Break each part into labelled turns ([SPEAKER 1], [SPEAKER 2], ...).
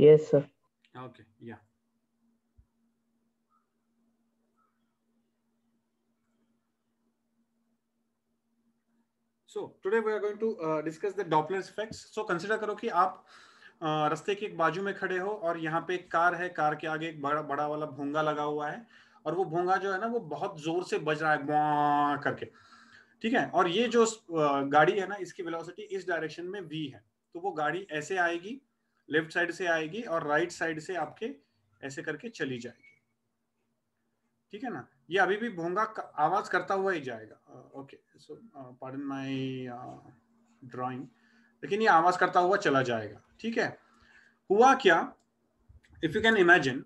[SPEAKER 1] Yes, sir. Ah, okay, yeah. So today we are going to uh, discuss the Doppler effects. So consider करो कि आप uh, रस्ते के एक बाजू में खड़े हो और यहाँ पे एक कार है कार के आगे एक बड़ा बड़ा वाला भोंगा लगा हुआ है और वो भोंगा जो है ना वो बहुत जोर से बज रहा है करके ठीक है और ये जो uh, गाड़ी है ना इसकी वेलोसिटी इस डायरेक्शन में वी है तो वो गाड़ी ऐसे आएगी लेफ्ट साइड से आएगी और राइट साइड से आपके ऐसे करके चली जाएगी ठीक है ना ये अभी भी भोंगा आवाज करता हुआ ही जाएगा okay so pardon my drawing लेकिन ये आवाज करता हुआ चला जाएगा ठीक है हुआ क्या if you can imagine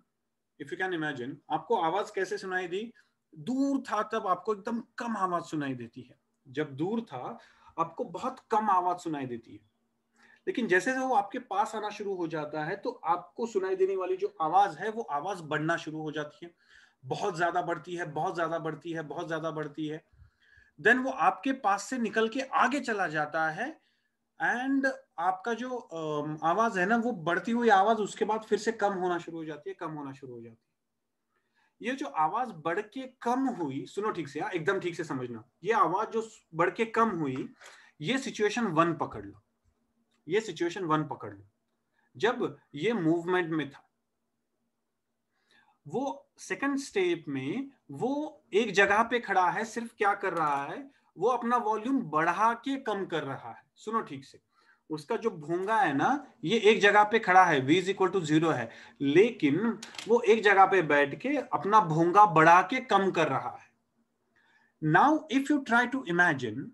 [SPEAKER 1] if you can imagine आपको आवाज कैसे सुनाई दी दूर था तब आपको एकदम कम आवाज सुनाई देती है जब दूर था आपको बहुत कम आवाज सुनाई देती है लेकिन जैसे जैसे वो आपके पास आना शुरू हो जाता है तो आपको सुनाई देने वाली जो आवाज है वो आवाज बढ़ना शुरू हो जाती है बहुत ज्यादा बढ़ती है बहुत ज्यादा बढ़ती है बहुत ज्यादा बढ़ती है देन वो आपके पास से निकल के आगे चला जाता है एंड आपका जो आवाज है ना वो बढ़ती हुई आवाज उसके बाद फिर से कम होना शुरू हो जाती है कम होना शुरू हो जाती है ये जो आवाज बढ़ के कम हुई सुनो ठीक से यार हाँ, एकदम ठीक से समझना ये आवाज जो बढ़ के कम हुई ये सिचुएशन वन पकड़ लो ये सिचुएशन वन पकड़ लो जब ये मूवमेंट में था वो सेकंड स्टेप में वो एक जगह पे खड़ा है सिर्फ क्या कर रहा है वो अपना वॉल्यूम बढ़ा के कम कर रहा है सुनो ठीक से उसका जो भोंगा है ना ये एक जगह पे खड़ा है v इक्वल टू जीरो है लेकिन वो एक जगह पे बैठ के अपना भोंगा बढ़ा के कम कर रहा है now if you try to imagine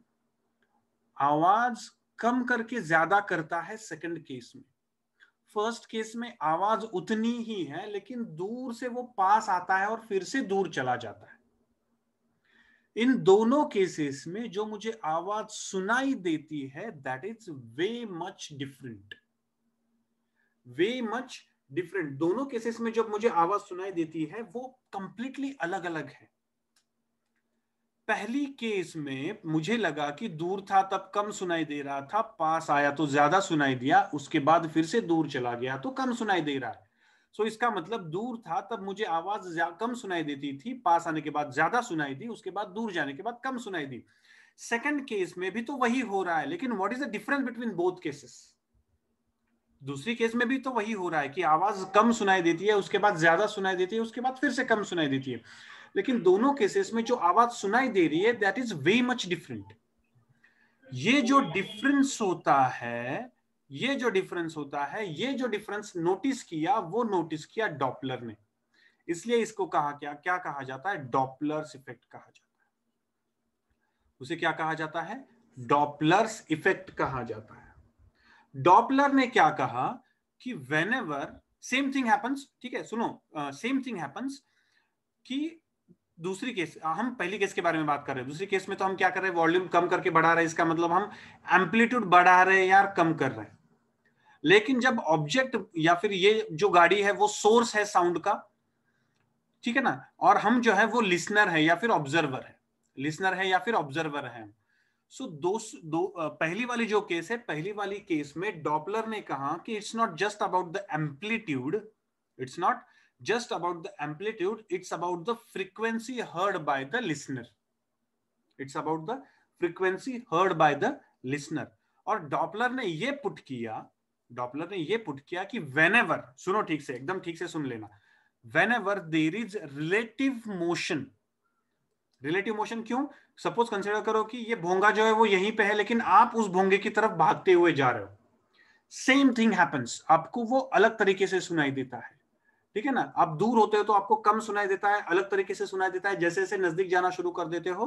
[SPEAKER 1] आवाज कम करके ज्यादा करता है सेकंड केस में फर्स्ट केस में आवाज उतनी ही है लेकिन दूर से वो पास आता है और फिर से दूर चला जाता है इन दोनों केसेस में जो मुझे आवाज सुनाई देती है that is way much different way much different दोनों केसेस में जब मुझे आवाज सुनाई देती है वो कंप्लीटली अलग अलग है पहली केस में मुझे लगा कि दूर था तब कम सुनाई दे रहा था पास आया तो ज्यादा सुनाई दिया उसके बाद फिर से दूर चला गया तो कम सुनाई दे रहा है सो इसका मतलब दूर था तब मुझे आवाज कम सुनाई देती थी पास आने के बाद ज्यादा सुनाई दी उसके बाद दूर जाने के बाद कम सुनाई दी सेकेंड केस में भी तो वही हो रहा है लेकिन what is the difference between both cases दूसरी केस में भी तो वही हो रहा है कि आवाज कम सुनाई देती है उसके बाद ज्यादा सुनाई देती है उसके बाद फिर से कम सुनाई देती है लेकिन दोनों केसेस में जो आवाज सुनाई दे रही है that is way much different ये जो डिफरेंस होता है ये जो डिफरेंस होता है ये जो डिफरेंस नोटिस किया वो नोटिस किया डॉपलर ने इसलिए इसको कहा क्या क्या कहा जाता है डॉपलर्स इफेक्ट कहा जाता है उसे क्या कहा जाता है डॉपलर्स इफेक्ट कहा जाता है डॉपलर ने क्या कहा कि whenever same thing happens ठीक है सुनो सेम थिंग हैपन्स कि दूसरी केस हम पहली केस के बारे में बात कर रहे हैं दूसरी केस में तो हम क्या कर रहे हैं वॉल्यूम कम करके बढ़ा रहे हैं इसका मतलब हम एम्पलीट्यूड बढ़ा रहे हैं यार कम कर रहे हैं लेकिन जब ऑब्जेक्ट या फिर ये जो गाड़ी है वो सोर्स है साउंड का ठीक है ना और हम जो है वो लिसनर है या फिर ऑब्जर्वर है लिसनर है या फिर ऑब्जर्वर है सो so, दो, दो पहली वाली जो केस है पहली वाली केस में डॉपलर ने कहा कि it's not just about the amplitude it's not just about the amplitude it's about the frequency heard by the listener it's about the frequency heard by the listener और Doppler ने ये put किया Doppler ने ये put किया कि when ever सुनो ठीक से एकदम ठीक से सुन लेना whenever there is relative motion relative motion क्यों सपोज कंसिडर करो कि ये भोंगा जो है वो यहीं पे है लेकिन आप उस भोंगे की तरफ भागते हुए जा रहे हो सेम थिंग हैपेंस आपको वो अलग तरीके से सुनाई देता है ठीक है ना आप दूर होते हो तो आपको कम सुनाई देता है अलग तरीके से सुनाई देता है जैसे जैसे नजदीक जाना शुरू कर देते हो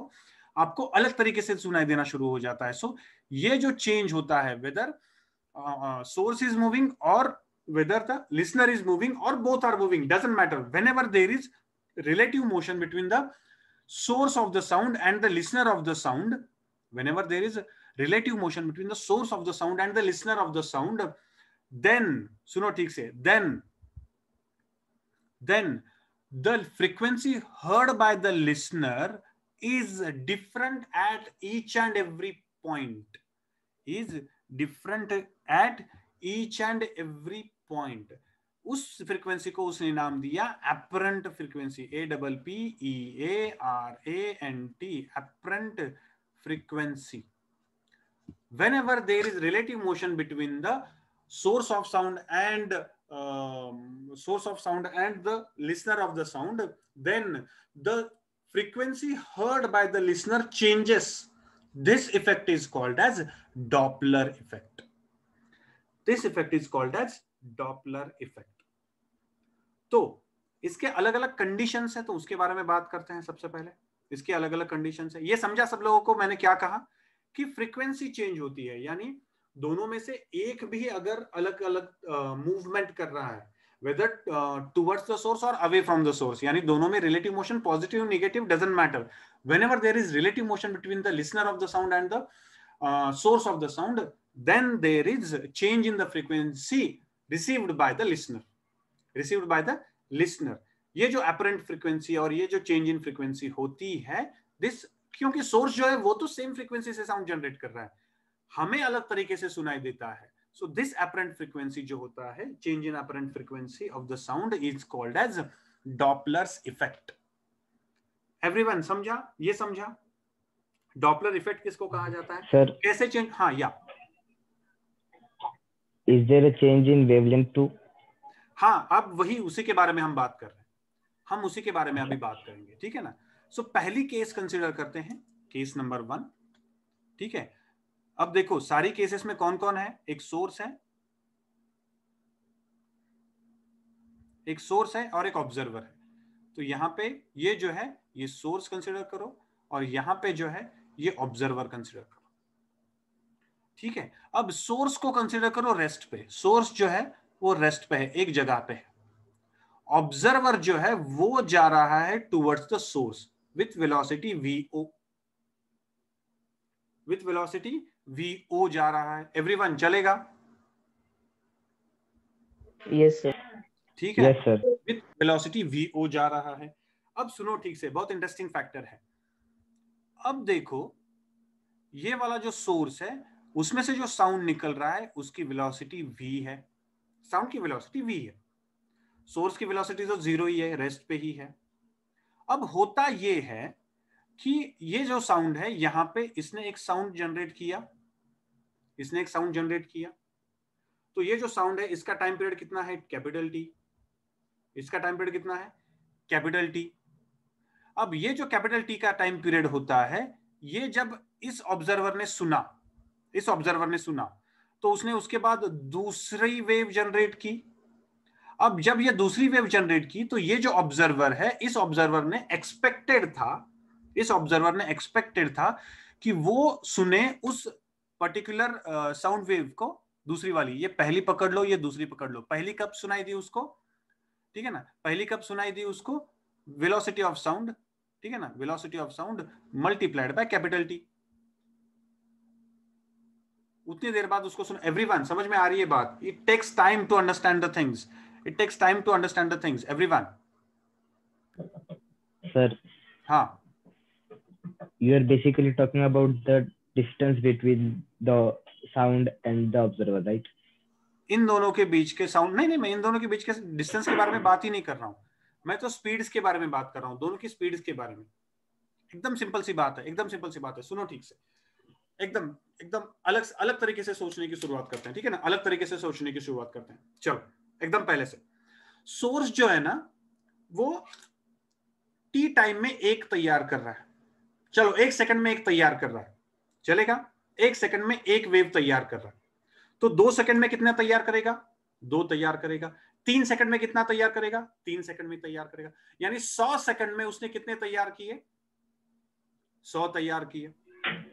[SPEAKER 1] आपको अलग तरीके से सुनाई देना शुरू हो जाता है सो so, ये जो चेंज होता है वेदर सोर्स इज मूविंग और whether the listener is moving और both are moving doesn't matter whenever there is relative motion between the source of the sound and the the of the sound whenever there is relative motion between the source of the sound and the listener of the sound then सुनो ठीक से then then the frequency heard by the listener is different at each and every point is different at each and every point उस frequency को उसने नाम दिया apparent frequency A double P E A R A N whenever there is relative motion between the source of sound and um, source of sound and the listener of the sound, then the frequency heard by the listener changes. This effect is called as Doppler effect. This effect is called as Doppler effect. तो इसके अलग अलग condition है तो उसके बारे में बात करते हैं सबसे पहले इसके अलग अलग कंडीशन है ये समझा सब लोगों को मैंने क्या कहा कि फ्रीक्वेंसी चेंज होती है यानी दोनों में से एक भी अगर अलग अलग मूवमेंट uh, कर रहा है वेदर टूवर्ड्स द सोर्स और अवे फ्रॉम द सोर्स यानी दोनों में relative motion positive negative doesn't matter whenever there is relative motion between the listener of the sound and the source of the sound then there is change in the frequency received by the listener received by the listener ये जो apparent frequency और ये जो change in frequency होती है this क्योंकि source जो है वो तो सेम फ्रीक्वेंसी से साउंड जनरेट कर रहा है हमें अलग तरीके से सुनाई देता है सो दिस अपरेंट फ्रीक्वेंसी जो होता है change in apparent frequency of the sound is called as Doppler's effect everyone समझा ये समझा डॉपलर इफेक्ट किसको कहा जाता है सर कैसे चेंज हाँ या is there a change in wavelength too हाँ अब वही उसी के बारे में हम बात कर रहे हैं हम उसी के बारे में अभी बात करेंगे ठीक है ना सो so, पहली केस कंसिडर करते हैं केस नंबर वन ठीक है अब देखो सारी केसेस में कौन कौन है एक सोर्स है एक सोर्स है और एक ऑब्जर्वर है तो यहां पे ये जो है ये सोर्स कंसिडर करो और यहां पे जो है ये ऑब्जर्वर कंसिडर करो ठीक है अब सोर्स को कंसिडर करो रेस्ट पे सोर्स जो है वो रेस्ट पे है एक जगह पे है ऑब्जर्वर जो है वो जा रहा है towards the source with velocity v o with velocity v o जा रहा है एवरीवन चलेगा यस सर ठीक है विथ वेलोसिटी वी ओ जा रहा है अब सुनो ठीक से बहुत इंटरेस्टिंग फैक्टर है अब देखो ये वाला जो सोर्स है उसमें से जो साउंड निकल रहा है उसकी वेलोसिटी वी है साउंड की वेलोसिटी वी है सोर्स की वेलोसिटी तो जीरो ही है रेस्ट पे ही है अब होता ये है कि ये जो साउंड है यहाँ पे इसने एक साउंड जनरेट किया इसने एक साउंड जनरेट किया तो ये जो साउंड है इसका टाइम पीरियड कितना है कैपिटल टी इसका टाइम पीरियड कितना है कैपिटल टी अब ये जो कैपिटल टी का टाइम पीरियड होता है ये जब इस ऑब्जर्वर ने सुना इस ऑब्जर्वर ने सुना तो उसने उसके बाद दूसरी वेव जनरेट की अब जब ये दूसरी वेव जनरेट की तो ये जो ऑब्जर्वर है इस ऑब्जर्वर ने एक्सपेक्टेड था इस ऑब्जर्वर ने एक्सपेक्टेड था कि वो सुने उस पर्टिकुलर साउंड वेव को दूसरी वाली ये पहली पकड़ लो ये दूसरी पकड़ लो पहली कब सुनाई दी उसको ठीक है ना पहली कब सुनाई दी उसको वेलोसिटी ऑफ साउंड ठीक है ना velocity of sound multiplied by capital T उतनी देर बाद उसको सुन एवरीवन समझ में आ रही है बात it takes time to understand the things it takes time to understand the things everyone sir हां you are basically talking about the distance between the sound and the observer right इन दोनों के बीच के साउंड नहीं नहीं मैं इन दोनों के बीच के डिस्टेंस के बारे में बात ही नहीं कर रहा हूँ मैं तो स्पीड्स के बारे में बात कर रहा हूँ दोनों की स्पीड्स के बारे में एकदम सिंपल सी बात है एकदम सिंपल सी बात है सुनो ठीक से एकदम एकदम अलग अलग तरीके से सोचने की शुरुआत करते हैं ठीक है ना अलग तरीके से सोचने की शुरुआत करते हैं चलो एकदम पहले से सोर्स जो है ना वो टी टाइम में एक तैयार कर रहा है चलो एक सेकंड में एक तैयार कर रहा है चलेगा एक सेकंड में एक वेव तैयार कर रहा है तो दो सेकंड में कितना तैयार करेगा दो तैयार करेगा तीन सेकंड में कितना तैयार करेगा तीन सेकंड में तैयार करेगा यानी सौ सेकंड में उसने कितने तैयार किए सौ तैयार किए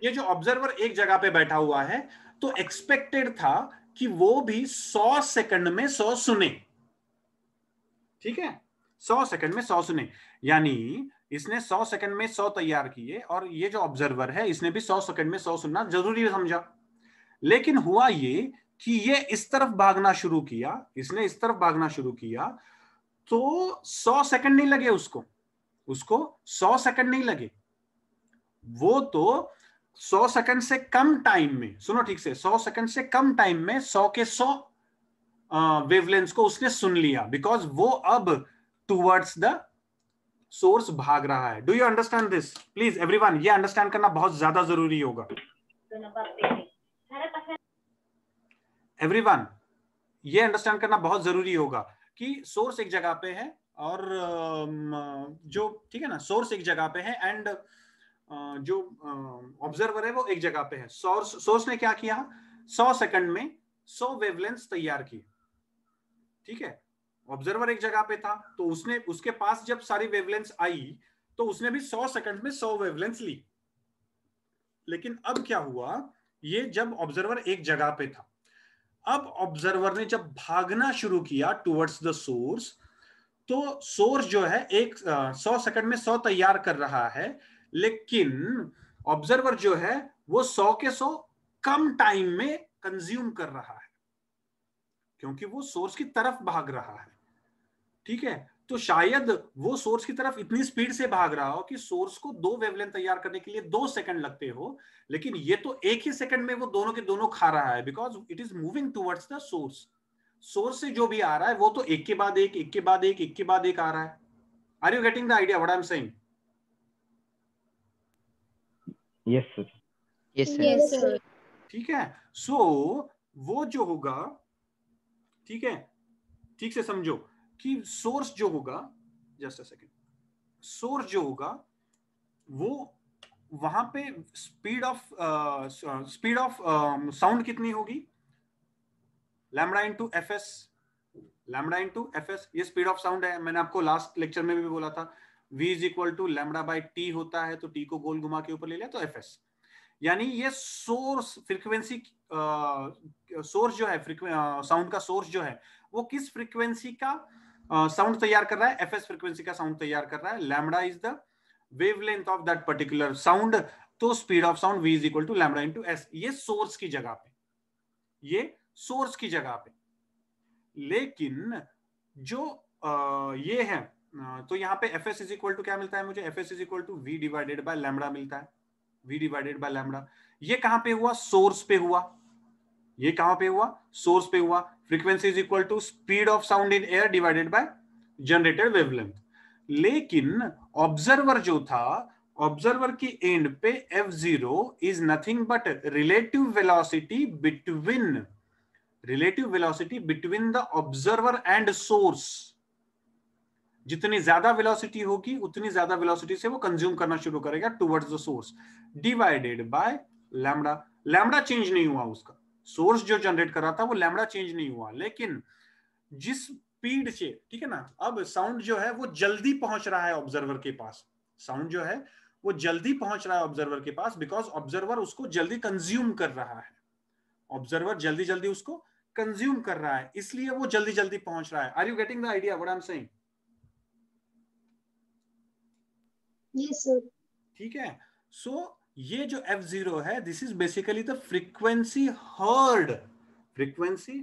[SPEAKER 1] ये जो ऑब्जर्वर एक जगह पे बैठा हुआ है तो एक्सपेक्टेड था कि वो भी सौ सेकंड में सौ सुने ठीक है सौ सेकंड में सौ सुने यानी इसने सौ सेकंड में सौ तैयार किए और ये जो ऑब्जर्वर है इसने भी सौ सेकंड में सौ सुनना जरूरी समझा लेकिन हुआ ये कि ये इस तरफ भागना शुरू किया इसने इस तरफ भागना शुरू किया तो सौ सेकंड नहीं लगे उसको उसको सौ सेकंड नहीं लगे वो तो सौ सेकंड से कम टाइम में सुनो ठीक से सौ सेकंड से कम टाइम में सौ के सौ वेवलेंस को उसने सुन लिया बिकॉज वो अब टूवर्ड्स द सोर्स भाग रहा है do you understand this please one ये अंडरस्टैंड करना बहुत ज्यादा जरूरी होगा एवरीवन ये अंडरस्टैंड करना बहुत जरूरी होगा कि सोर्स एक जगह पे है और um, जो ठीक है ना सोर्स एक जगह पे है एंड uh, जो ऑब्जर्वर uh, है वो एक जगह पे है सोर्स सोर्स ने क्या किया सौ सेकंड में सौ वेवलेंस तैयार की ठीक है ऑब्जर्वर एक जगह पे था तो उसने उसके पास जब सारी वेवलेंस आई तो उसने भी 100 सेकंड में 100 वेवलेंस ली लेकिन अब क्या हुआ ये जब ऑब्जर्वर एक जगह पे था अब ऑब्जर्वर ने जब भागना शुरू किया टुवर्ड्स द सोर्स तो सोर्स जो है एक सौ सेकंड में सौ तैयार कर रहा है लेकिन ऑब्जर्वर जो है वो सौ के सौ कम टाइम में कंज्यूम कर रहा है क्योंकि वो सोर्स की तरफ भाग रहा है ठीक है तो शायद वो सोर्स की तरफ इतनी स्पीड से भाग रहा हो कि सोर्स को दो वेवलेंथ तैयार करने के लिए दो सेकंड लगते हो लेकिन ये तो एक ही सेकंड में वो दोनों के दोनों खा रहा है because it is moving towards the source source से जो भी आ रहा है वो तो एक के बाद एक एक के बाद एक एक के बाद एक आ रहा है are you getting the idea what I am saying yes sir yes sir ठीक है सो so, वो जो होगा ठीक है ठीक से समझो कि सोर्स जो होगा जस्ट अ सेकेंड सोर्स जो होगा वो वहां पे speed of speed of sound कितनी होगी lambda into F s lambda into F S ये स्पीड ऑफ साउंड है मैंने आपको लास्ट लेक्चर में भी बोला था v is equal to lambda by T होता है तो t को गोल घुमा के ऊपर ले लिया तो एफ एस यानी ये सोर्स फ्रीक्वेंसी सोर्स जो है साउंड uh, का सोर्स जो है वो किस फ्रीक्वेंसी का साउंड uh, तैयार कर रहा है एफ एस फ्रिक्वेंसी का साउंड तैयार कर रहा है lambda is the wavelength of that particular sound तो speed of sound v is equal to lambda into s ये सोर्स की जगह पे ये सोर्स की जगह पे लेकिन जो आ, uh, ये है uh, तो यहाँ पे f S is equal to क्या मिलता है मुझे f S is equal to we divided by lambda मिलता है वी डिवाइडेड बाय लैमडा ये कहां पे हुआ सोर्स पे हुआ ये कहां पे हुआ सोर्स पे हुआ frequency is equal to speed of sound in air divided by generated wavelength लेकिन ऑब्जर्वर जो था ऑब्जर्वर की एंड पे F zero is nothing but relative velocity between relative velocity between the observer and source जितनी ज्यादा velocity होगी उतनी ज्यादा वेलोसिटी से वो कंज्यूम करना शुरू करेगा towards the source divided by lambda lambda change नहीं हुआ उसका सोर्स जो जनरेट कर रहा था वो लैमड़ा चेंज नहीं हुआ लेकिन जिस स्पीड से ठीक है ना अब साउंड जो है वो जल्दी पहुंच रहा है ऑब्जर्वर के पास साउंड जो है वो जल्दी पहुंच रहा है ऑब्जर्वर के पास बिकॉज ऑब्जर्वर उसको जल्दी कंज्यूम कर रहा है ऑब्जर्वर जल्दी जल्दी उसको कंज्यूम कर रहा है इसलिए वो जल्दी जल्दी पहुंच रहा है are you getting the idea what I am सही ठीक है सो so, ये जो एफ जीरो है this is basically the frequency heard frequency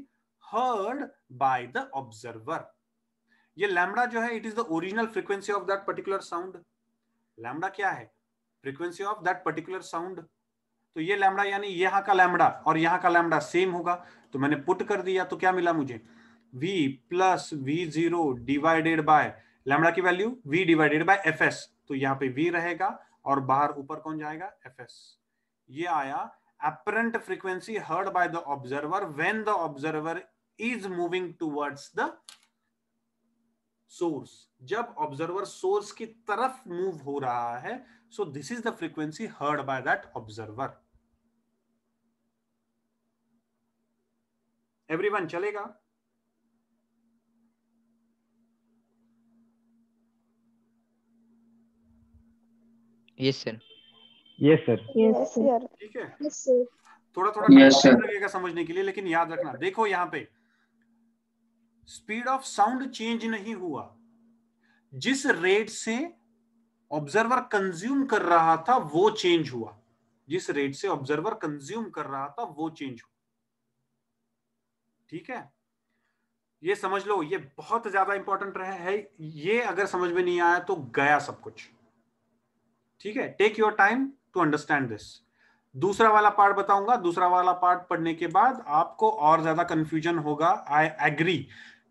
[SPEAKER 1] heard by the observer ये लैमडा जो है it is the original frequency of that particular sound lambda क्या है frequency of that particular sound तो ये लैमडा यानी यहां का लैमडा और यहां का लैमडा सेम होगा तो मैंने पुट कर दिया तो क्या मिला मुझे v plus V zero divided by lambda की value v divided by F तो यहाँ पे v रहेगा और बाहर ऊपर कौन जाएगा एफ एस ये आया apparent frequency heard by the observer when the observer is moving towards the source जब ऑब्जर्वर सोर्स की तरफ मूव हो रहा है so this is the frequency heard by that observer everyone चलेगा yes sir yes sir yes sir ठीक है थोड़ा थोड़ा लगेगा समझने के लिए लेकिन याद रखना देखो यहाँ पे स्पीड ऑफ साउंड चेंज नहीं हुआ जिस रेट से ऑब्जर्वर कंज्यूम कर रहा था वो चेंज हुआ जिस रेट से ऑब्जर्वर कंज्यूम कर रहा था वो चेंज हुआ ठीक है ये समझ लो ये बहुत ज्यादा इंपॉर्टेंट रहा है ये अगर समझ में नहीं आया तो गया सब कुछ ठीक है take your time to understand this दूसरा वाला पार्ट बताऊंगा दूसरा वाला पार्ट पढ़ने के बाद आपको और ज्यादा कंफ्यूजन होगा आई एग्री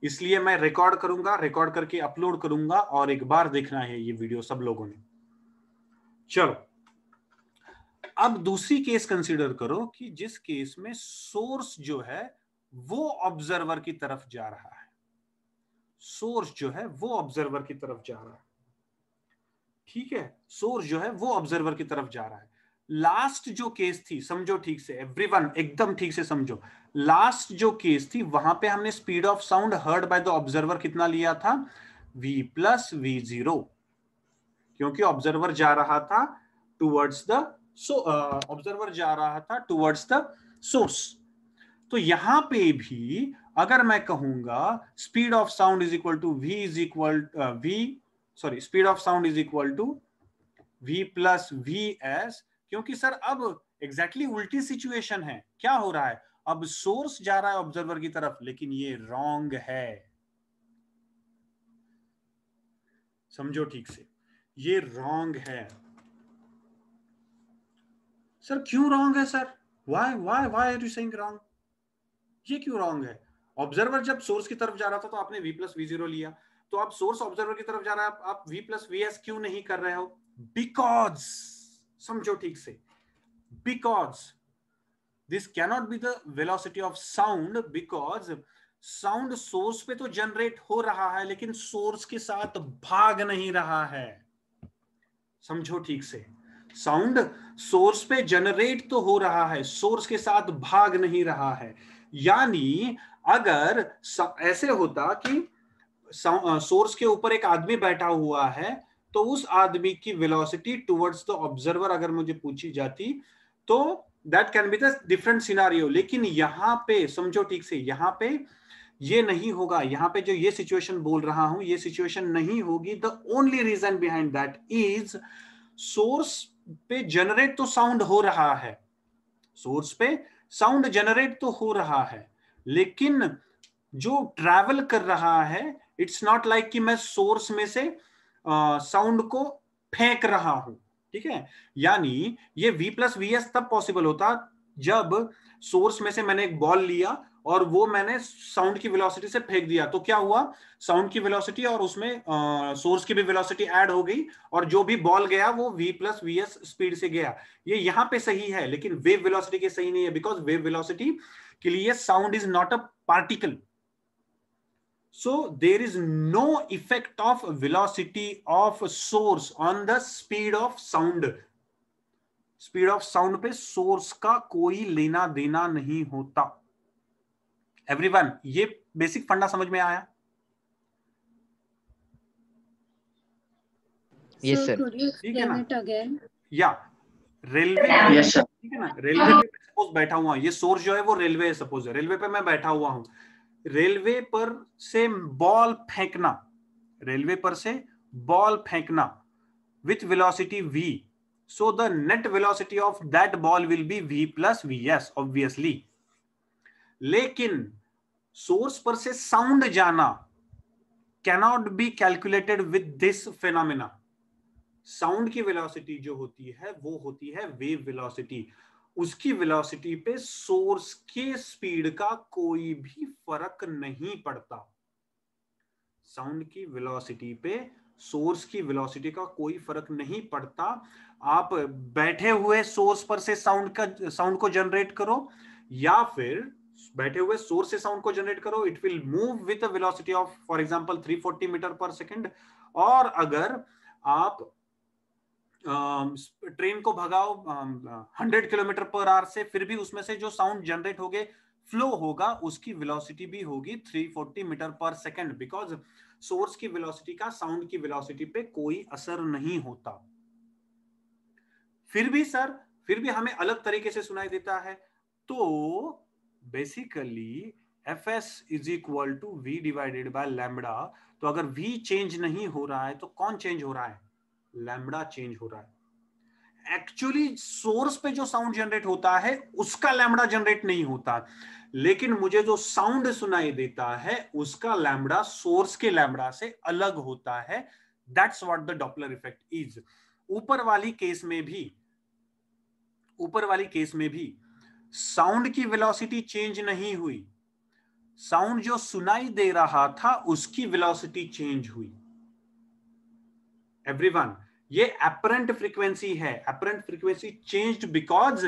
[SPEAKER 1] इसलिए मैं रिकॉर्ड करूंगा रिकॉर्ड करके अपलोड करूंगा और एक बार देखना है ये वीडियो सब लोगों ने चलो अब दूसरी केस कंसीडर करो कि जिस केस में सोर्स जो है वो ऑब्जर्वर की तरफ जा रहा है सोर्स जो है वो ऑब्जर्वर की तरफ जा रहा है ठीक है सोर्स जो है वो ऑब्जर्वर की तरफ जा रहा है लास्ट जो केस थी समझो ठीक से एवरीवन एकदम ठीक से समझो लास्ट जो केस थी वहां पे हमने speed of sound heard by the observer कितना लिया था v प्लस वी जीरो क्योंकि ऑब्जर्वर जा रहा था टूवर्ड्स द सो ऑब्जर्वर जा रहा था टूवर्ड्स द सोर्स तो यहां पे भी अगर मैं कहूंगा speed of sound is equal to V is equal V sorry speed of sound is equal to v plus V S क्योंकि सर अब एग्जैक्टली exactly उल्टी सिचुएशन है क्या हो रहा है अब सोर्स जा रहा है ऑब्जर्वर की तरफ लेकिन ये रॉन्ग है समझो ठीक से ये रॉन्ग है सर क्यों रॉन्ग है sir why why why are you saying wrong ये क्यों रॉन्ग है ऑब्जर्वर जब सोर्स की तरफ जा रहा था तो आपने वी प्लस वी जीरो लिया तो आप सोर्स ऑब्जर्वर की तरफ जाना आप वी प्लस वी एस क्यों नहीं कर रहे हो बिकॉज समझो ठीक से because this cannot be the velocity of sound because sound source पे तो जनरेट हो रहा है लेकिन सोर्स के साथ भाग नहीं रहा है समझो ठीक से साउंड सोर्स पे जनरेट तो हो रहा है सोर्स के साथ भाग नहीं रहा है यानी अगर ऐसे होता कि सोर्स के ऊपर एक आदमी बैठा हुआ है तो उस आदमी की वेलोसिटी टुवर्ड्स द ऑब्जर्वर अगर मुझे पूछी जाती तो that can be the different scenario लेकिन यहाँ पे समझो ठीक से यहाँ पे ये नहीं होगा यहाँ पे जो ये सिचुएशन बोल रहा हूं ये सिचुएशन नहीं होगी the only reason behind that is source पे जनरेट तो साउंड हो रहा है सोर्स पे साउंड जनरेट तो हो रहा है लेकिन जो ट्रैवल कर रहा है इट्स नॉट लाइक कि मैं सोर्स में से साउंड uh, को फेंक रहा हूं ठीक है यानी ये वी प्लस वी एस तब पॉसिबल होता जब सोर्स में से मैंने एक बॉल लिया और वो मैंने साउंड की वेलोसिटी से फेंक दिया तो क्या हुआ साउंड की वेलोसिटी और उसमें सोर्स uh, की भी वेलोसिटी ऐड हो गई और जो भी बॉल गया वो V plus V S speed से गया ये यहाँ पे सही है लेकिन वेव वेलोसिटी के सही नहीं है बिकॉज वेव वेलोसिटी के लिए sound is not a particle So there is no effect of velocity of source on the speed of sound. Speed of sound पे सोर्स का कोई लेना देना नहीं होता एवरीवन ये बेसिक फंडा समझ में आया यस सर ठीक है ना या रेलवे ठीक है ना रेलवे पे सपोज बैठा हुआ ये सोर्स जो है वो रेलवे है सपोज रेलवे पे मैं बैठा हुआ हूँ रेलवे पर से बॉल फेंकना रेलवे पर से बॉल फेंकना with velocity so the net velocity of that ball will be V plus V S obviously लेकिन सोर्स पर से साउंड जाना cannot be calculated with this phenomena sound की वेलोसिटी जो होती है वो होती है वेव वेलोसिटी उसकी वेलोसिटी पे सोर्स के स्पीड का कोई भी फर्क नहीं पड़ता साउंड की वेलोसिटी पे सोर्स की वेलोसिटी का कोई फर्क नहीं पड़ता आप बैठे हुए सोर्स पर से साउंड का साउंड को जनरेट करो या फिर बैठे हुए सोर्स से साउंड को जनरेट करो it will move with velocity of for example 340 metre per second और अगर आप ट्रेन को भगाओ हंड्रेड किलोमीटर पर आवर से फिर भी उसमें से जो साउंड जनरेट हो गए फ्लो होगा उसकी वेलोसिटी भी होगी 340 metre per second because source की वेलोसिटी का साउंड की वेलोसिटी पे कोई असर नहीं होता फिर भी सर फिर भी हमें अलग तरीके से सुनाई देता है तो basically F S is equal to we divided by lambda तो अगर वी चेंज नहीं हो रहा है तो कौन चेंज हो रहा है लैमडा चेंज हो रहा है एक्चुअली सोर्स पे जो साउंड जनरेट होता है उसका लैमडा जनरेट नहीं होता लेकिन मुझे जो साउंड सुनाई देता है उसका लैमडा सोर्स के लैमडा से अलग होता है that's what the Doppler effect is ऊपर वाली केस में भी ऊपर वाली केस में भी साउंड की वेलोसिटी चेंज नहीं हुई साउंड जो सुनाई दे रहा था उसकी वेलोसिटी चेंज हुई एवरीवन ये अपरेंट फ्रीक्वेंसी है apparent frequency changed because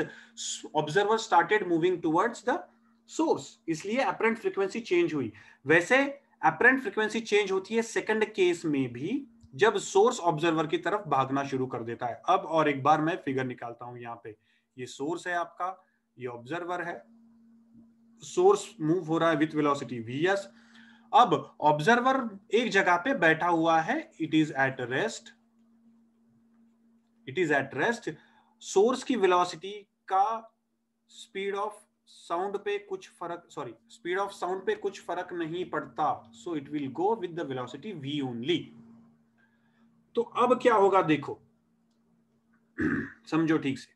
[SPEAKER 1] observer started moving towards the source इसलिए अपरेंट फ्रीक्वेंसी चेंज हुई वैसे अपरेंट फ्रीक्वेंसी चेंज होती है सेकंड केस में भी जब सोर्स ऑब्जर्वर की तरफ भागना शुरू कर देता है अब और एक बार मैं फिगर निकालता हूं यहां पे ये सोर्स है आपका ये ऑब्जर्वर है सोर्स मूव हो रहा है विथ वेलोसिटी वी अब ऑब्जर्वर एक जगह पे बैठा हुआ है it is at rest it is at rest source की वेलोसिटी का स्पीड ऑफ साउंड पे कुछ फर्क सॉरी स्पीड ऑफ साउंड पे कुछ फर्क नहीं पड़ता so it will go with the velocity V only तो अब क्या होगा देखो समझो ठीक से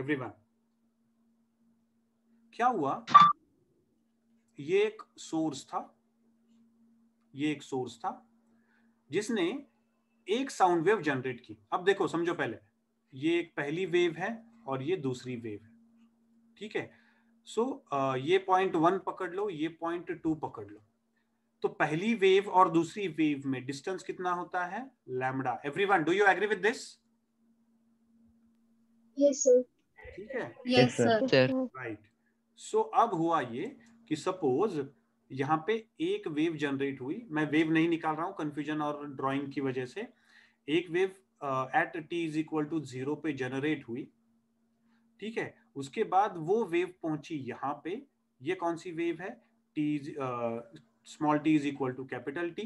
[SPEAKER 1] एवरीवन क्या हुआ ये एक सोर्स था ये एक सोर्स था जिसने एक साउंड वेव जनरेट की अब देखो समझो पहले ये एक पहली वेव है और ये दूसरी वेव है ठीक है सो so, ये पॉइंट वन पकड़ लो ये पॉइंट टू पकड़ लो तो पहली वेव और दूसरी वेव में डिस्टेंस कितना होता है lambda everyone do you agree with this right so अब हुआ ये कि सपोज यहाँ पे एक वेव जनरेट हुई मैं वेव नहीं निकाल रहा हूँ कंफ्यूजन और ड्राइंग की वजह से एक wave at T is equal to zero पे जनरेट हुई ठीक है उसके बाद वो वेव पहुंची यहाँ पे ये कौन सी वेव है T small T is equal to capital T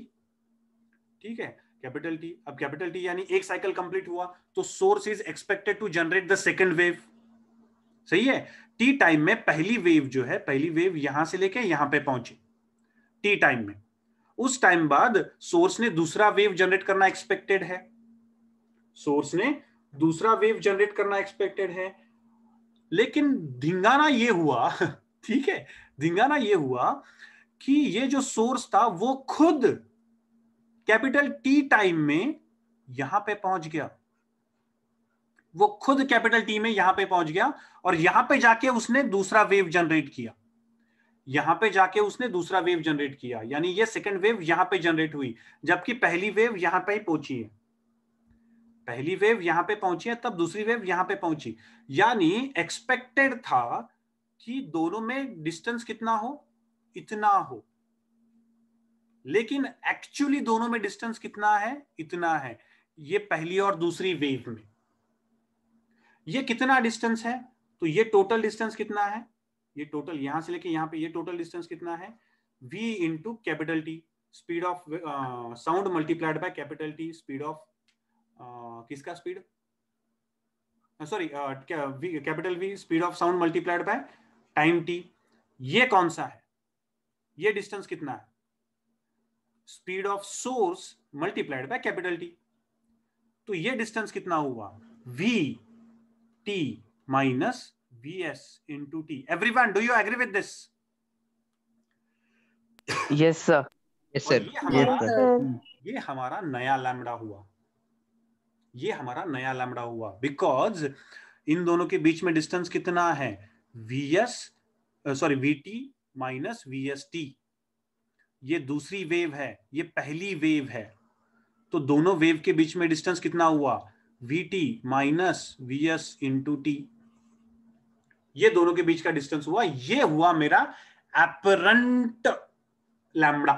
[SPEAKER 1] ठीक है कैपिटल टी अब कैपिटल टी यानी एक साइकिल कंप्लीट हुआ तो source is expected to generate the second wave सही है टी टाइम में पहली वेव जो है पहली वेव यहां से लेके यहां पे पहुंची टी टाइम में उस टाइम बाद सोर्स ने दूसरा वेव जनरेट करना एक्सपेक्टेड है सोर्स ने दूसरा वेव जनरेट करना एक्सपेक्टेड है लेकिन धिंगाना ये हुआ ठीक है धिंगाना ये हुआ कि ये जो सोर्स था वो खुद कैपिटल टी टाइम में यहां पे पहुंच गया वो खुद कैपिटल टी में यहां पे पहुंच गया और यहां पे जाके उसने दूसरा वेव जनरेट किया यहां पे जाके उसने दूसरा वेव जनरेट किया यानी ये सेकंड वेव यहां पे जनरेट हुई जबकि पहली वेव यहां पे ही पहुंची है पहली वेव यहां पे पहुंची है तब दूसरी वेव यहां पे पहुंची यानी एक्सपेक्टेड था कि दोनों में डिस्टेंस कितना हो इतना हो लेकिन एक्चुअली दोनों में डिस्टेंस कितना है इतना है ये पहली और दूसरी वेव में ये कितना डिस्टेंस है तो ये टोटल डिस्टेंस कितना है ये टोटल यहां से लेके यहां पे ये टोटल डिस्टेंस कितना है v into capital T speed of sound multiplied by capital T speed of किसका speed sorry capital V speed of sound multiplied by time T ये कौन सा है ये डिस्टेंस कितना है speed of source multiplied by capital T तो ये डिस्टेंस कितना हुआ V T minus V S into T everyone do you agree with this yes sir ये हमारा नया लैमडा हुआ ये हमारा नया लैमडा हुआ बिकॉज इन दोनों के बीच में डिस्टेंस कितना है V S sorry V T minus V S T ये दूसरी वेव है ये पहली वेव है तो दोनों वेव के बीच में डिस्टेंस कितना हुआ V T minus V S into T ये दोनों के बीच का डिस्टेंस हुआ ये हुआ मेरा एपरंट लैमड़ा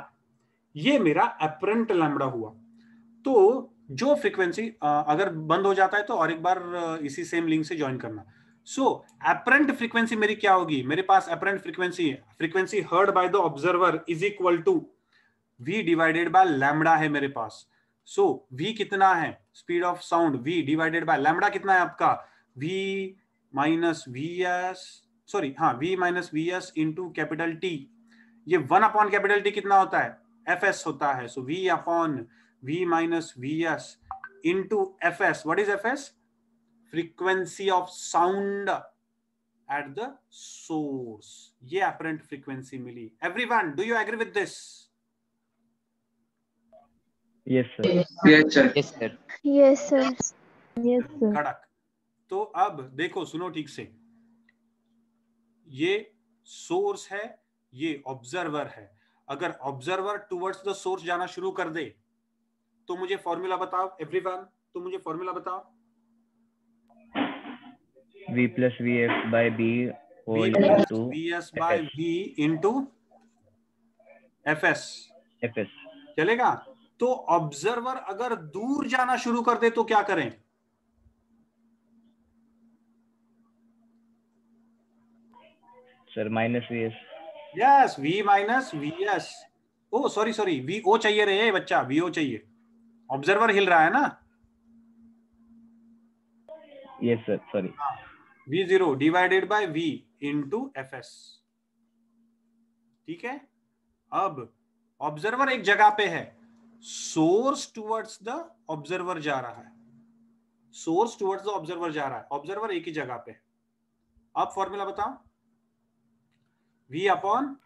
[SPEAKER 1] ये मेरा एपरंट लैमड़ा हुआ तो जो फ्रीक्वेंसी अगर बंद हो जाता है तो और एक बार इसी सेम लिंक से ज्वाइन करना सो एपरेंट फ्रीक्वेंसी मेरी क्या होगी मेरे पास एपरेंट फ्रीक्वेंसी है frequency heard by the observer is equal to v divided by lambda है मेरे पास सो so, v कितना है speed of sound v divided by lambda कितना है आपका v minus V S sorry हाँ V minus V S into capital T ये वन अपॉन कैपिटल टी कितना होता है एफ एस होता है so V upon V minus Vs into Fs. What is Fs? Frequency of sound at the source. ये apparent frequency मिली. Everyone, do you agree with this? Yes sir. Yes sir. Yes sir. Yes sir. Yes sir. कड़क. तो अब देखो सुनो ठीक से. ये सोर्स है ये ऑब्जर्वर है अगर ऑब्जर्वर टुवर्ड्स द सोर्स जाना शुरू कर दे तो मुझे फॉर्मूला बताओ वन तो मुझे फॉर्मूला बताओ v plus vf by b whole into vs by v S fs fs चलेगा तो ऑब्जर्वर अगर दूर जाना शुरू कर दे तो क्या करें sir minus V S yes V minus V S O sorry sorry V O चाहिए रहे बच्चा वी ओ चाहिए ऑब्जर्वर हिल रहा है ना yes sir sorry V zero divided by V into F S ठीक है अब ऑब्जर्वर एक जगह पे है सोर्स टुवर्ड्स द ऑब्जर्वर जा रहा है सोर्स टुवर्ड्स द ऑब्जर्वर जा रहा है ऑब्जर्वर एक ही जगह पे है अब फॉर्मूला बताओ V upon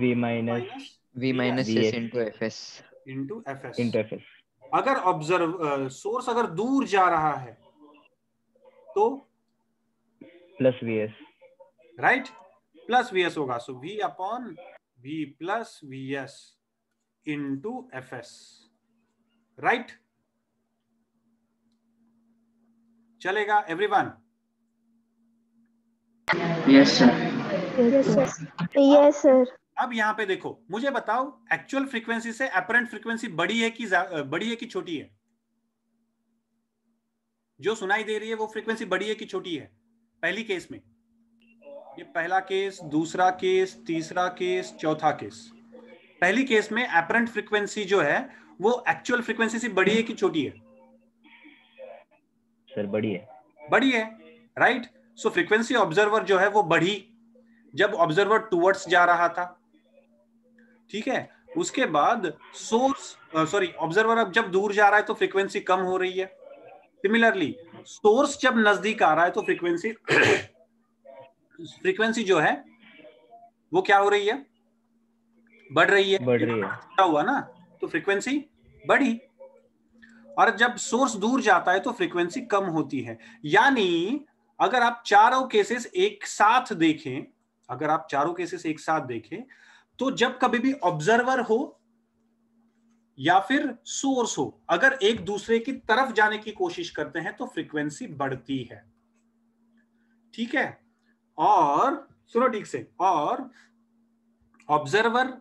[SPEAKER 1] V minus V minus S into F S into F S into F S अगर ऑब्जर्व सोर्स uh, अगर दूर जा रहा है तो plus V S right plus V S होगा so V upon V plus V S into F S right चलेगा everyone yes sir yes sir अब यहाँ पे देखो मुझे बताओ एक्चुअल फ्रीक्वेंसी से अपरेंट फ्रीक्वेंसी बड़ी है कि बड़ी है कि छोटी है जो सुनाई दे रही है वो फ्रीक्वेंसी बड़ी है कि छोटी है पहली केस में ये पहला केस दूसरा केस तीसरा केस चौथा केस पहली केस में अपरेंट फ्रीक्वेंसी जो है वो एक्चुअल फ्रीक्वेंसी से बड़ी है कि छोटी है सर बड़ी है बड़ी है राइट सो फ्रीक्वेंसी ऑब्जर्वर जो है वो बढ़ी जब ऑब्जर्वर टूवर्ड्स जा रहा था ठीक है उसके बाद सोर्स सॉरी ऑब्जर्वर अब जब दूर जा रहा है तो फ्रीक्वेंसी कम हो रही है सिमिलरली सोर्स जब नजदीक आ रहा है तो फ्रीक्वेंसी फ्रीक्वेंसी जो है वो क्या हो रही है बढ़ रही है बढ़ रही है हुआ ना तो फ्रीक्वेंसी बढ़ी और जब सोर्स दूर जाता है तो फ्रीक्वेंसी कम होती है यानी अगर आप चारों केसेस एक साथ देखें अगर आप चारों केसेस एक साथ देखें तो जब कभी भी ऑब्जर्वर हो या फिर सोर्स हो अगर एक दूसरे की तरफ जाने की कोशिश करते हैं तो फ्रीक्वेंसी बढ़ती है ठीक है और सुनो ठीक से और ऑब्जर्वर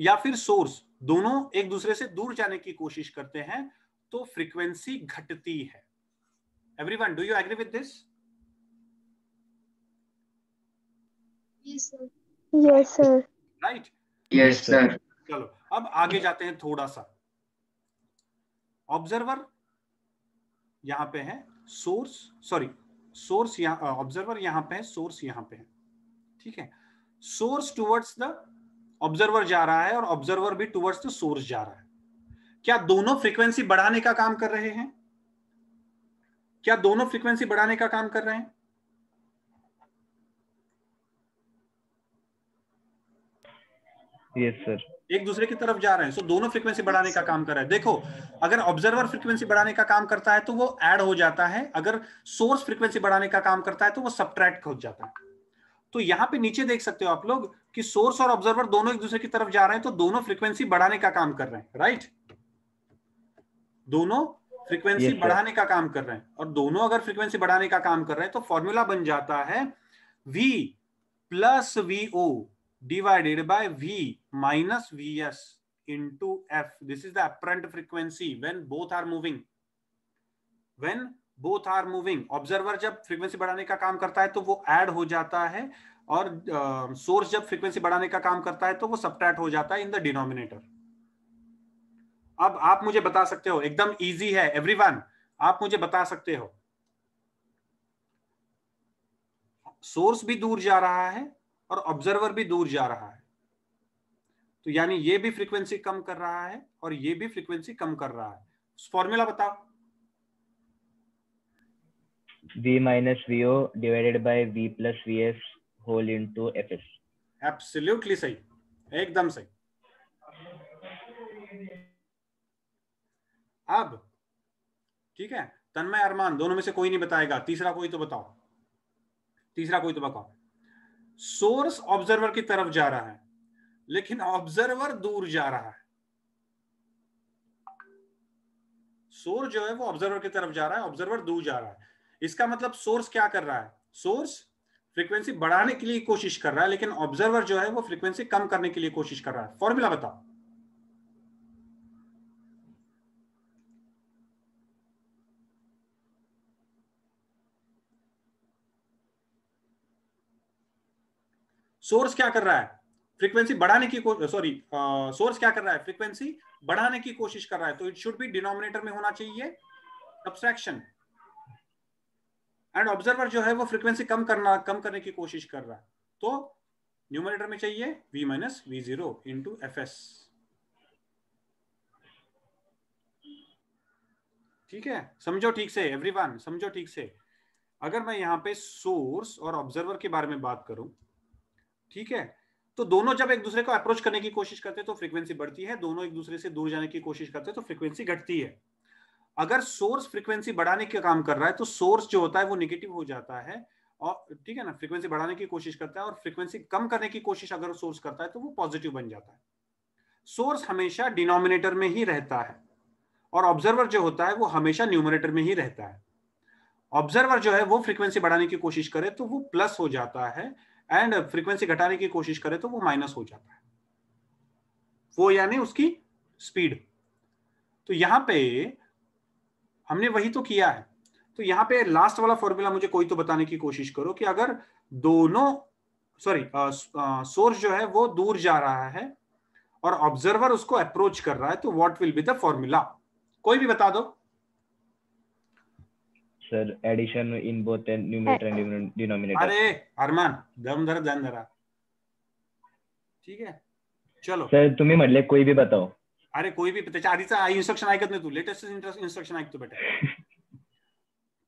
[SPEAKER 1] या फिर सोर्स दोनों एक दूसरे से दूर जाने की कोशिश करते हैं तो फ्रीक्वेंसी घटती है everyone do you agree with this yes sir right yes sir चलो अब आगे जाते हैं थोड़ा सा ऑब्जर्वर यहां पे है सोर्स सॉरी सोर्स यहां ऑब्जर्वर यहां पे है सोर्स यहां पे है ठीक है सोर्स टुवर्ड्स द ऑब्जर्वर जा रहा है और ऑब्जर्वर भी टुवर्ड्स द सोर्स जा रहा है क्या दोनों फ्रीक्वेंसी बढ़ाने का काम कर रहे हैं क्या दोनों फ्रीक्वेंसी बढ़ाने का काम कर रहे हैं yes, एक दूसरे की तरफ जा रहे हैं सो so, दोनों फ्रीक्वेंसी बढ़ाने का काम कर रहा है देखो अगर ऑब्जर्वर फ्रीक्वेंसी बढ़ाने का काम करता है तो वो एड हो जाता है अगर सोर्स फ्रीक्वेंसी बढ़ाने का काम करता है तो वो सब्ट्रैक्ट हो जाता है तो यहाँ पे नीचे देख सकते हो आप लोग कि सोर्स और ऑब्जर्वर दोनों एक दूसरे की तरफ जा रहे हैं तो दोनों फ्रीक्वेंसी बढ़ाने का काम कर रहे हैं राइट दोनों फ्रीक्वेंसी बढ़ाने का काम कर रहे हैं और दोनों अगर फ्रीक्वेंसी बढ़ाने का काम कर रहे हैं तो फॉर्मूला बन जाता है V plus V O divided by V minus Vs into F. This is the apparent frequency when both are moving. When both are moving. Observer जब frequency बढ़ाने का काम करता है तो वो add हो जाता है और सोर्स uh, जब frequency बढ़ाने का काम करता है तो वो subtract हो जाता है in the denominator. अब आप मुझे बता सकते हो एकदम easy है everyone आप मुझे बता सकते हो सोर्स भी दूर जा रहा है और ऑब्जर्वर भी दूर जा रहा है तो यानी ये भी फ्रीक्वेंसी कम कर रहा है और ये भी फ्रीक्वेंसी कम कर रहा है फॉर्मूला बताओ v minus vo divided by v plus in whole into fs absolutely सही एकदम सही अब ठीक है तन्मय अरमान दोनों में से कोई नहीं बताएगा तीसरा कोई तो बताओ तीसरा कोई तो बताओ सोर्स ऑब्जर्वर की तरफ जा रहा है लेकिन ऑब्जर्वर दूर जा रहा है सोर्स जो है वो ऑब्जर्वर की तरफ जा रहा है ऑब्जर्वर दूर जा रहा है इसका मतलब सोर्स क्या कर रहा है सोर्स फ्रीक्वेंसी बढ़ाने के लिए कोशिश कर रहा है लेकिन ऑब्जर्वर जो है वो फ्रीक्वेंसी कम करने के लिए कोशिश कर रहा है फॉर्मूला बताओ सोर्स क्या कर रहा है फ्रीक्वेंसी बढ़ाने की सॉरी सोर्स क्या कर रहा है फ्रीक्वेंसी बढ़ाने की कोशिश कर रहा है तो इट शुड बी डिनोमिनेटर में होना चाहिए सब्सट्रैक्शन एंड ऑब्जर्वर जो है वो फ्रीक्वेंसी कम करना कम करने की कोशिश कर रहा है तो न्यूमिनेटर में चाहिए v minus V zero into F S ठीक है समझो ठीक से एवरीवन समझो ठीक से अगर मैं यहां पे सोर्स और ऑब्जर्वर के बारे में बात करूं ठीक है तो दोनों जब एक दूसरे को अप्रोच करने की कोशिश करते हैं तो फ्रीक्वेंसी बढ़ती है दोनों एक दूसरे से दूर जाने की कोशिश करते हैं तो फ्रीक्वेंसी घटती है अगर सोर्स फ्रीक्वेंसी बढ़ाने का काम कर रहा है तो सोर्स जो होता है वो निगेटिव हो जाता है और ठीक है ना फ्रीक्वेंसी बढ़ाने की कोशिश करता है और फ्रीक्वेंसी कम करने की कोशिश अगर सोर्स करता है तो वो पॉजिटिव बन जाता है सोर्स हमेशा डिनोमिनेटर में ही रहता है और ऑब्जर्वर जो होता है वो हमेशा न्यूमिनेटर में ही रहता है ऑब्जर्वर जो है वो फ्रीक्वेंसी बढ़ाने की कोशिश करे तो वो प्लस हो जाता है एंड फ्रीक्वेंसी घटाने की कोशिश करे तो वो माइनस हो जाता है वो यानी उसकी स्पीड तो यहां पे हमने वही तो किया है तो यहां पे लास्ट वाला फॉर्मूला मुझे कोई तो बताने की कोशिश करो कि अगर दोनों सॉरी सोर्स जो है वो दूर जा रहा है और ऑब्जर्वर उसको अप्रोच कर रहा है तो what will be the formula कोई भी बता दो sir addition in both and numerator and denominator अरे अरमान दम धर जान धरा ठीक है चलो सर तुम्ही म्हटले कोई भी बताओ अरे कोई भी त्याच्या आधीचा आई इंस्ट्रक्शन ऐकत नाही तू लेटेस्ट इंटरेस्ट इंस्ट्रक्शन ऐकतो बेटा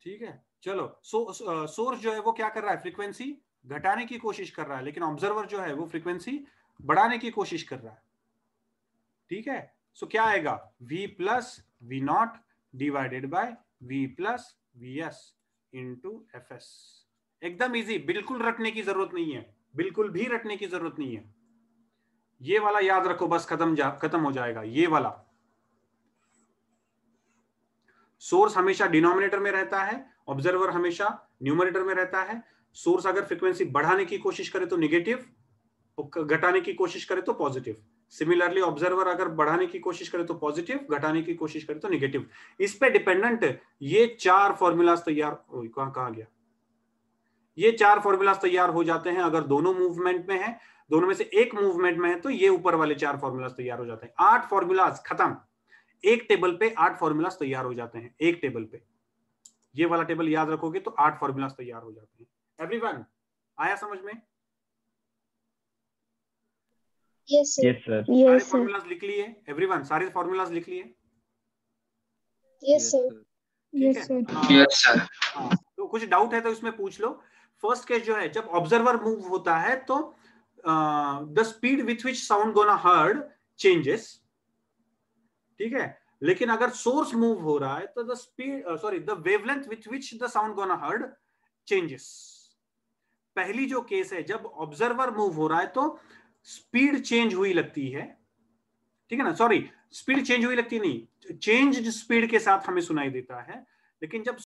[SPEAKER 1] ठीक है चलो सो सोर्स जो है वो क्या कर रहा है फ्रीक्वेंसी घटाने की कोशिश कर रहा है लेकिन ऑब्जर्वर जो है वो फ्रीक्वेंसी बढ़ाने की कोशिश कर रहा है ठीक है सो so, क्या आएगा v plus V not divided by V plus V S into F S एकदम इजी बिल्कुल रटने की जरूरत नहीं है बिल्कुल भी रटने की जरूरत नहीं है ये वाला याद रखो बस खत्म जा खत्म हो जाएगा ये वाला सोर्स हमेशा डिनोमिनेटर में रहता है ऑब्जर्वर हमेशा न्यूमरेटर में रहता है सोर्स अगर फ्रीक्वेंसी बढ़ाने की कोशिश करे तो निगेटिव घटाने की कोशिश करे तो पॉजिटिव सिमिलरली ऑब्जर्वर अगर बढ़ाने की कोशिश करे तो पॉजिटिव घटाने की कोशिश करे तो निगेटिव इस पे डिपेंडेंट ये चार फॉर्मूलाज तैयार कहा, कहा गया ये चार फॉर्मूलाज तैयार हो जाते हैं अगर दोनों मूवमेंट में है दोनों में से एक मूवमेंट में है तो ये ऊपर वाले चार फॉर्मूलाज तैयार हो जाते हैं आठ फॉर्मूलाज खत्म एक टेबल पे आठ फॉर्मूलाज तैयार हो जाते हैं एक टेबल पे ये वाला टेबल याद रखोगे तो आठ फॉर्मूलाज तैयार हो जाते हैं एवरीवन आया समझ में फॉर्मूलाज लिख लिए फॉर्मूलाज लिख लिए हाँ। हाँ। तो कुछ डाउट है तो इसमें पूछ लो फर्स्ट केस जो है जब ऑब्जर्वर मूव होता है तो the speed with which sound gonna heard changes ठीक है लेकिन अगर सोर्स मूव हो रहा है तो the speed sorry the wavelength with which the sound gonna heard changes पहली जो केस है जब ऑब्जर्वर मूव हो रहा है तो स्पीड चेंज हुई लगती है ठीक है ना सॉरी स्पीड चेंज हुई लगती नहीं चेंज स्पीड के साथ हमें सुनाई देता है लेकिन जब